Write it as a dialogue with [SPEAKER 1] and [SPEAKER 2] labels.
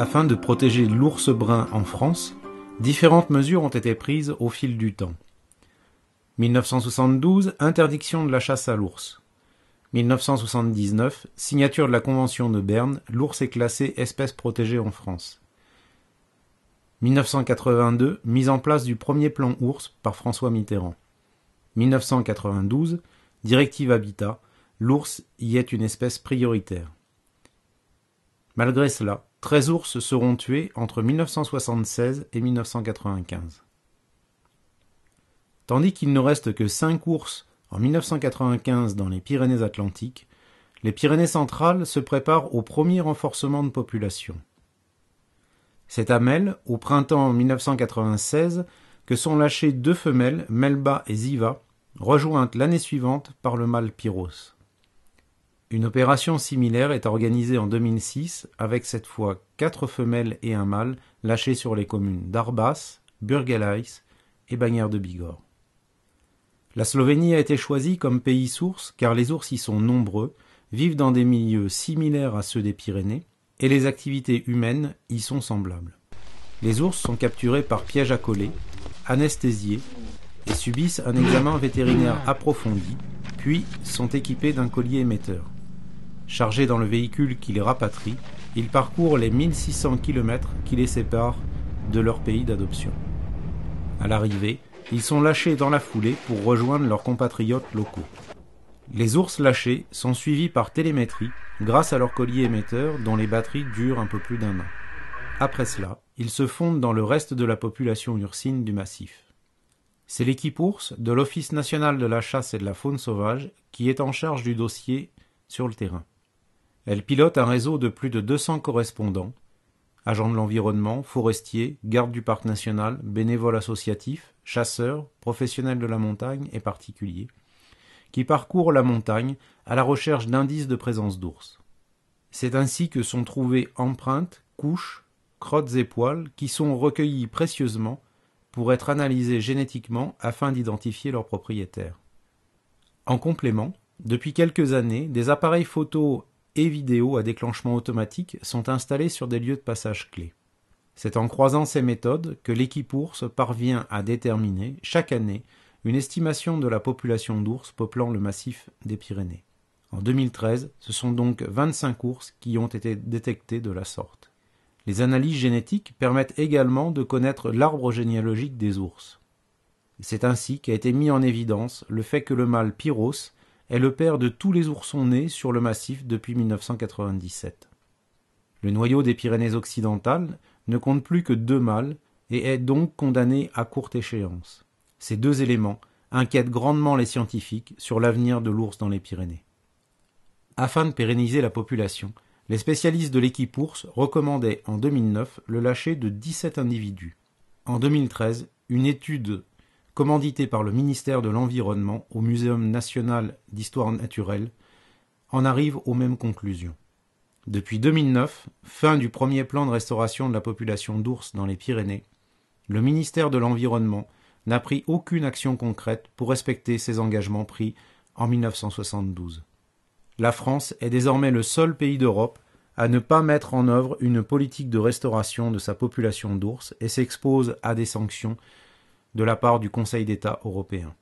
[SPEAKER 1] Afin de protéger l'ours brun en France, différentes mesures ont été prises au fil du temps. 1972, interdiction de la chasse à l'ours. 1979, signature de la Convention de Berne, l'ours est classé espèce protégée en France. 1982, mise en place du premier plan ours par François Mitterrand. 1992, directive Habitat, l'ours y est une espèce prioritaire. Malgré cela, Treize ours seront tués entre 1976 et 1995. Tandis qu'il ne reste que cinq ours en 1995 dans les Pyrénées-Atlantiques, les Pyrénées centrales se préparent au premier renforcement de population. C'est à Mel, au printemps 1996, que sont lâchées deux femelles, Melba et Ziva, rejointes l'année suivante par le mâle Pyros. Une opération similaire est organisée en 2006 avec cette fois quatre femelles et un mâle lâchés sur les communes d'Arbas, Burgelais et Bagnères de Bigorre. La Slovénie a été choisie comme pays source car les ours y sont nombreux, vivent dans des milieux similaires à ceux des Pyrénées et les activités humaines y sont semblables. Les ours sont capturés par piège à coller, anesthésiés et subissent un examen vétérinaire approfondi, puis sont équipés d'un collier émetteur. Chargés dans le véhicule qui les rapatrie, ils parcourent les 1600 km qui les séparent de leur pays d'adoption. À l'arrivée, ils sont lâchés dans la foulée pour rejoindre leurs compatriotes locaux. Les ours lâchés sont suivis par télémétrie grâce à leur collier émetteur dont les batteries durent un peu plus d'un an. Après cela, ils se fondent dans le reste de la population ursine du massif. C'est l'équipe ours de l'Office national de la chasse et de la faune sauvage qui est en charge du dossier sur le terrain. Elle pilote un réseau de plus de 200 correspondants, agents de l'environnement, forestiers, gardes du parc national, bénévoles associatifs, chasseurs, professionnels de la montagne et particuliers, qui parcourent la montagne à la recherche d'indices de présence d'ours. C'est ainsi que sont trouvées empreintes, couches, crottes et poils qui sont recueillis précieusement pour être analysés génétiquement afin d'identifier leurs propriétaires. En complément, depuis quelques années, des appareils photo et vidéo à déclenchement automatique sont installés sur des lieux de passage clés. C'est en croisant ces méthodes que l'équipe ours parvient à déterminer, chaque année, une estimation de la population d'ours peuplant le massif des Pyrénées. En 2013, ce sont donc 25 ours qui ont été détectés de la sorte. Les analyses génétiques permettent également de connaître l'arbre généalogique des ours. C'est ainsi qu'a été mis en évidence le fait que le mâle pyros est le père de tous les oursons nés sur le massif depuis 1997. Le noyau des Pyrénées-Occidentales ne compte plus que deux mâles et est donc condamné à courte échéance. Ces deux éléments inquiètent grandement les scientifiques sur l'avenir de l'ours dans les Pyrénées. Afin de pérenniser la population, les spécialistes de l'équipe ours recommandaient en 2009 le lâcher de 17 individus. En 2013, une étude commandité par le ministère de l'Environnement au Muséum national d'histoire naturelle, en arrive aux mêmes conclusions. Depuis 2009, fin du premier plan de restauration de la population d'ours dans les Pyrénées, le ministère de l'Environnement n'a pris aucune action concrète pour respecter ses engagements pris en 1972. La France est désormais le seul pays d'Europe à ne pas mettre en œuvre une politique de restauration de sa population d'ours et s'expose à des sanctions de la part du Conseil d'État européen.